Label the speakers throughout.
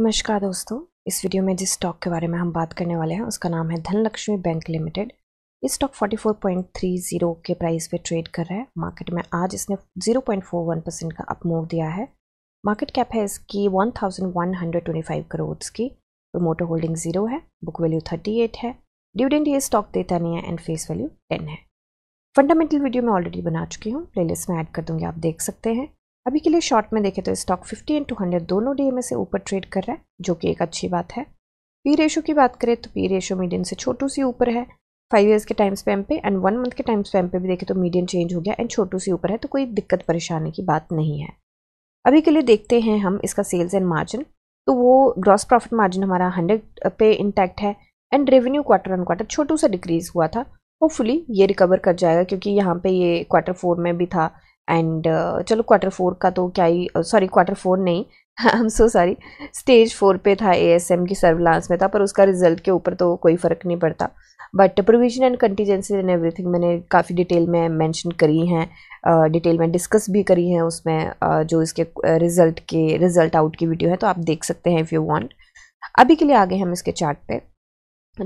Speaker 1: नमस्कार दोस्तों इस वीडियो में जिस स्टॉक के बारे में हम बात करने वाले हैं उसका नाम है धनलक्ष्मी बैंक लिमिटेड इस स्टॉक 44.30 के प्राइस पे ट्रेड कर रहा है मार्केट में आज इसने 0.41 परसेंट का अपमूव दिया है मार्केट कैप है इसकी 1125 करोड़ की प्रोमोटर होल्डिंग जीरो है बुक वैल्यू थर्टी है डिविडेंड ये स्टॉक देता नहीं है एंड फेस वैल्यू टेन है फंडामेंटल वीडियो मैं ऑलरेडी बना चुकी हूँ प्ले में ऐड कर दूंगी आप देख सकते हैं अभी के लिए शॉर्ट में देखें तो स्टॉक 50 एंड 200 दोनों डीएमए से ऊपर ट्रेड कर रहा है जो कि एक अच्छी बात है पी रेशो की बात करें तो पी रेशो मीडियम से छोटू सी ऊपर है फाइव ईयर्स के टाइम स्पैम पे एंड वन मंथ के टाइम स्पैम पे भी देखें तो मीडियम चेंज हो गया एंड छोटू सी ऊपर है तो कोई दिक्कत परेशानी की बात नहीं है अभी के लिए देखते हैं हम इसका सेल्स एंड मार्जिन तो वो ग्रॉस प्रॉफिट मार्जिन हमारा हंड्रेड पे इंटैक्ट है and revenue quarter on quarter छोटू सा डिक्रीज हुआ था होपफुली ये रिकवर कर जाएगा क्योंकि यहाँ पे ये क्वार्टर फोर में भी था एंड uh, चलो क्वार्टर फोर का तो क्या ही सॉरी क्वार्टर फोर नहीं I am so sorry stage four पे था एस एम की सर्विलांस में था पर उसका रिजल्ट के ऊपर तो कोई फ़र्क नहीं पड़ता but provision and contingency and everything मैंने काफ़ी डिटेल में मैंशन करी हैं डिटेल में डिस्कस भी करी हैं उसमें जो इसके रिज़ल्ट के रिज़ल्ट आउट की वीडियो है तो आप देख सकते हैं इफ़ यू वॉन्ट अभी के लिए आगे हम इसके चार्ट पे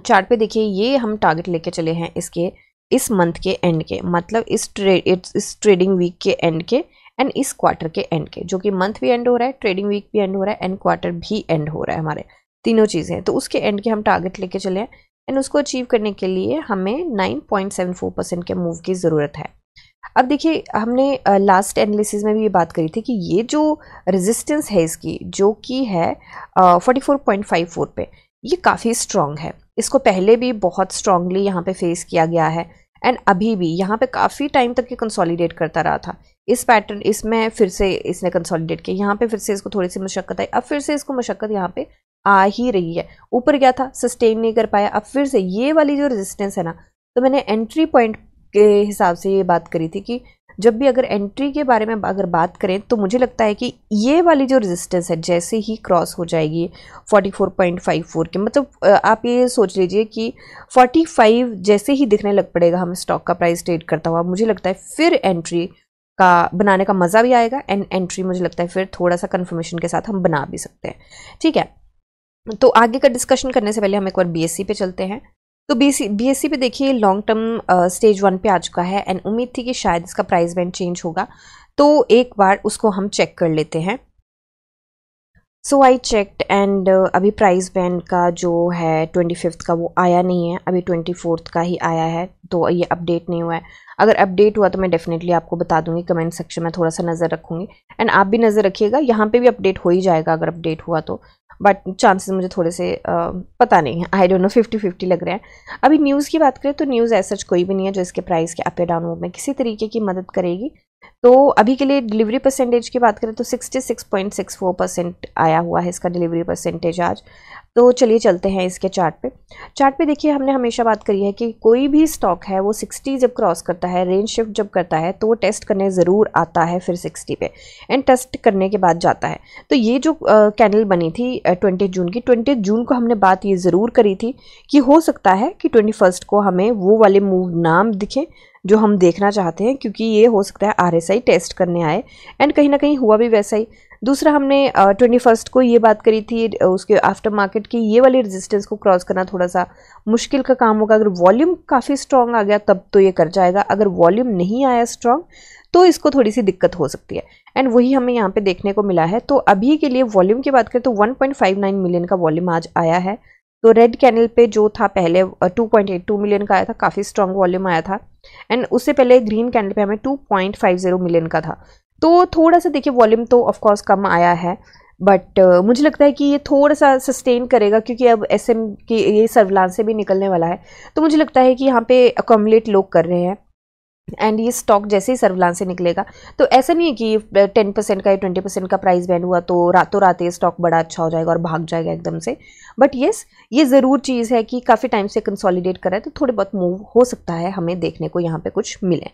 Speaker 1: चार्ट पे देखिए ये हम टारगेट लेके चले हैं इसके इस मंथ के एंड के मतलब इस ट्रेड इस ट्रेडिंग वीक के एंड के एंड इस क्वार्टर के एंड के जो कि मंथ भी एंड हो रहा है ट्रेडिंग वीक भी एंड हो रहा है एंड क्वार्टर भी एंड हो रहा है हमारे तीनों चीज़ें तो उसके एंड के हम टारगेट लेके चले हैं एंड उसको अचीव करने के लिए हमें 9.74 परसेंट के मूव की ज़रूरत है अब देखिए हमने लास्ट एनालिसिस में भी ये बात करी थी कि ये जो रेजिस्टेंस है इसकी जो कि है forty four point five four पे ये काफ़ी स्ट्रांग है इसको पहले भी बहुत स्ट्रांगली यहाँ पे फेस किया गया है एंड अभी भी यहाँ पे काफ़ी टाइम तक ये कंसोलिडेट करता रहा था इस पैटर्न इसमें फिर से इसने कंसोलिडेट किया यहाँ पे फिर से इसको थोड़ी सी मशक्क़त आई अब फिर से इसको मशक्क़त यहाँ पे आ ही रही है ऊपर गया था सस्टेन नहीं कर पाया अब फिर से ये वाली जो रेजिस्टेंस है ना तो मैंने एंट्री पॉइंट के हिसाब से ये बात करी थी कि जब भी अगर एंट्री के बारे में अगर बात करें तो मुझे लगता है कि ये वाली जो रेजिस्टेंस है जैसे ही क्रॉस हो जाएगी 44.54 के मतलब आप ये सोच लीजिए कि 45 जैसे ही दिखने लग पड़ेगा हमें स्टॉक का प्राइस ट्रेड करता हुआ मुझे लगता है फिर एंट्री का बनाने का मज़ा भी आएगा एंड एंट्री मुझे लगता है फिर थोड़ा सा कन्फर्मेशन के साथ हम बना भी सकते हैं ठीक है तो आगे का डिस्कशन करने से पहले हम एक बार बी पे चलते हैं तो बी सी पे देखिए लॉन्ग टर्म स्टेज वन पे आ चुका है एंड उम्मीद थी कि शायद इसका प्राइस बैंड चेंज होगा तो एक बार उसको हम चेक कर लेते हैं सो आई चेकड एंड अभी प्राइस बैंड का जो है ट्वेंटी फिफ्थ का वो आया नहीं है अभी ट्वेंटी फोर्थ का ही आया है तो ये अपडेट नहीं हुआ है अगर अपडेट हुआ तो मैं डेफिनेटली आपको बता दूंगी कमेंट सेक्शन में थोड़ा सा नज़र रखूंगी एंड आप भी नज़र रखिएगा यहाँ पे भी अपडेट हो ही जाएगा अगर अपडेट हुआ तो बट चांसेस मुझे थोड़े से आ, पता नहीं है I don't know fifty fifty लग रहे हैं अभी न्यूज़ की बात करें तो न्यूज़ ऐसा कोई भी नहीं है जो इसके प्राइस के अप या डाउन में किसी तरीके की मदद करेगी तो अभी के लिए डिलीवरी परसेंटेज की बात करें तो 66.64 परसेंट आया हुआ है इसका डिलीवरी परसेंटेज आज तो चलिए चलते हैं इसके चार्ट पे चार्ट पे देखिए हमने हमेशा बात करी है कि कोई भी स्टॉक है वो 60 जब क्रॉस करता है रेंज शिफ्ट जब करता है तो वो टेस्ट करने ज़रूर आता है फिर 60 पे एंड टेस्ट करने के बाद जाता है तो ये जो कैंडल बनी थी ट्वेंटी जून की ट्वेंटी जून को हमने बात ये ज़रूर करी थी कि हो सकता है कि ट्वेंटी को हमें वो वाले मूव नाम दिखें जो हम देखना चाहते हैं क्योंकि ये हो सकता है आरएसआई टेस्ट करने आए एंड कहीं ना कहीं हुआ भी वैसा ही दूसरा हमने ट्वेंटी uh, फर्स्ट को ये बात करी थी उसके आफ्टर मार्केट की ये वाली रेजिस्टेंस को क्रॉस करना थोड़ा सा मुश्किल का काम होगा अगर वॉल्यूम काफ़ी स्ट्रॉन्ग आ गया तब तो ये कर जाएगा अगर वॉल्यूम नहीं आया स्ट्रॉन्ग तो इसको थोड़ी सी दिक्कत हो सकती है एंड वही हमें यहाँ पे देखने को मिला है तो अभी के लिए वॉल्यूम की बात करें तो 1.59 मिलियन का वॉल्यूम आज आया है तो रेड कैनल पे जो था पहले 2.82 मिलियन का आया था काफ़ी स्ट्रॉन्ग वॉल्यूम आया था एंड उससे पहले ग्रीन कैंडल पे हमें 2.50 मिलियन का था तो थोड़ा सा देखिए वॉल्यूम तो ऑफकोर्स कम आया है बट uh, मुझे लगता है कि ये थोड़ा सा सस्टेन करेगा क्योंकि अब एस एम की ये सर्वलान से भी निकलने वाला है तो मुझे लगता है कि यहाँ पे अकोमलेट लोग कर रहे हैं एंड ये स्टॉक जैसे ही सर्वलान से निकलेगा तो ऐसा नहीं है कि टेन परसेंट का या ट्वेंटी परसेंट का प्राइस बैन हुआ तो रातों रात ये स्टॉक बड़ा अच्छा हो जाएगा और भाग जाएगा एकदम से बट येस ये ज़रूर चीज़ है कि काफ़ी टाइम से कंसोलिडेट करा है तो थोड़े बहुत मूव हो सकता है हमें देखने को यहाँ पे कुछ मिले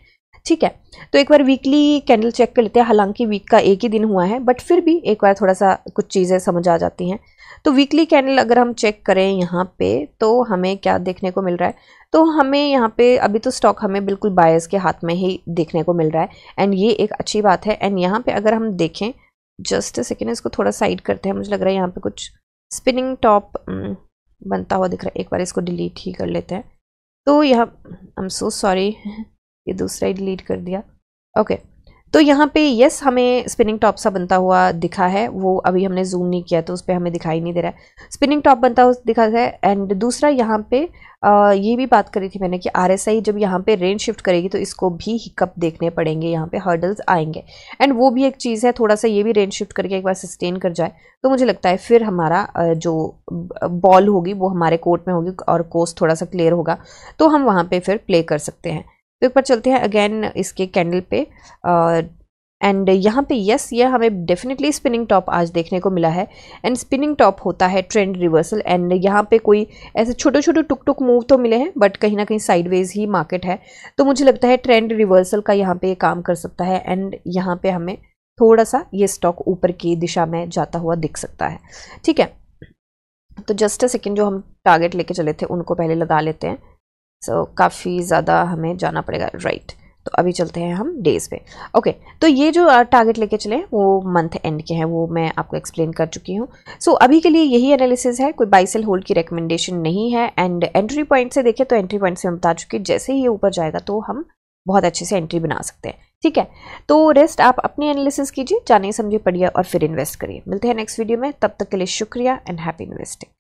Speaker 1: ठीक है तो एक बार वीकली कैंडल चेक कर लेते हैं हालांकि वीक का एक ही दिन हुआ है बट फिर भी एक बार थोड़ा सा कुछ चीज़ें समझ आ जाती हैं तो वीकली कैंडल अगर हम चेक करें यहाँ पे तो हमें क्या देखने को मिल रहा है तो हमें यहाँ पे अभी तो स्टॉक हमें बिल्कुल बायर्स के हाथ में ही देखने को मिल रहा है एंड ये एक अच्छी बात है एंड यहाँ पे अगर हम देखें जस्ट सेकेंड इसको थोड़ा साइड करते हैं मुझे लग रहा है यहाँ पे कुछ स्पिनिंग टॉप बनता हुआ दिख रहा है एक बार इसको डिलीट ही कर लेते हैं तो यहाँ आई एम सो सॉरी ये दूसरा ही डिलीट कर दिया ओके okay. तो यहाँ पे यस हमें स्पिनिंग टॉप सा बनता हुआ दिखा है वो अभी हमने जूम नहीं किया तो उस पर हमें दिखाई नहीं दे रहा है स्पिनिंग टॉप बनता हुआ दिखा है एंड दूसरा यहाँ पे आ, ये भी बात करी थी मैंने कि आर एस आई जब यहाँ पे रेंज शिफ्ट करेगी तो इसको भी हिकअप देखने पड़ेंगे यहाँ पे हर्डल्स आएंगे एंड वो भी एक चीज़ है थोड़ा सा ये भी रेंज शिफ्ट करके एक बार सस्टेन कर जाए तो मुझे लगता है फिर हमारा जो बॉल होगी वो हमारे कोर्ट में होगी और कोर्स थोड़ा सा क्लियर होगा तो हम वहाँ पर फिर प्ले कर सकते हैं तो एक बार चलते हैं अगेन इसके कैंडल पे एंड यहाँ पे यस yes, ये हमें डेफिनेटली स्पिनिंग टॉप आज देखने को मिला है एंड स्पिनिंग टॉप होता है ट्रेंड रिवर्सल एंड यहाँ पे कोई ऐसे छोटे छोटे टुक टुक मूव तो मिले हैं बट कहीं ना कहीं साइडवेज ही मार्केट है तो मुझे लगता है ट्रेंड रिवर्सल का यहाँ पे काम कर सकता है एंड यहाँ पे हमें थोड़ा सा ये स्टॉक ऊपर की दिशा में जाता हुआ दिख सकता है ठीक है तो जस्ट अ सेकेंड जो हम टारगेट लेके चले थे उनको पहले लगा लेते हैं सो so, काफ़ी ज़्यादा हमें जाना पड़ेगा राइट right. तो अभी चलते हैं हम डेज़ पे ओके okay, तो ये जो टारगेट uh, लेके चले वो मंथ एंड के हैं वो मैं आपको एक्सप्लेन कर चुकी हूँ सो so, अभी के लिए यही एनालिसिस है कोई बाई सेल होल्ड की रिकमेंडेशन नहीं है एंड एंट्री पॉइंट से देखें तो एंट्री पॉइंट से हम बता चुके जैसे ही ये ऊपर जाएगा तो हम बहुत अच्छे से एंट्री बना सकते हैं ठीक है तो रेस्ट आप अपनी एनालिसिस कीजिए जाने समझिए पढ़िए और फिर इन्वेस्ट करिए मिलते हैं नेक्स्ट वीडियो में तब तक के लिए शुक्रिया एंड हैप्पी इन्वेस्टिंग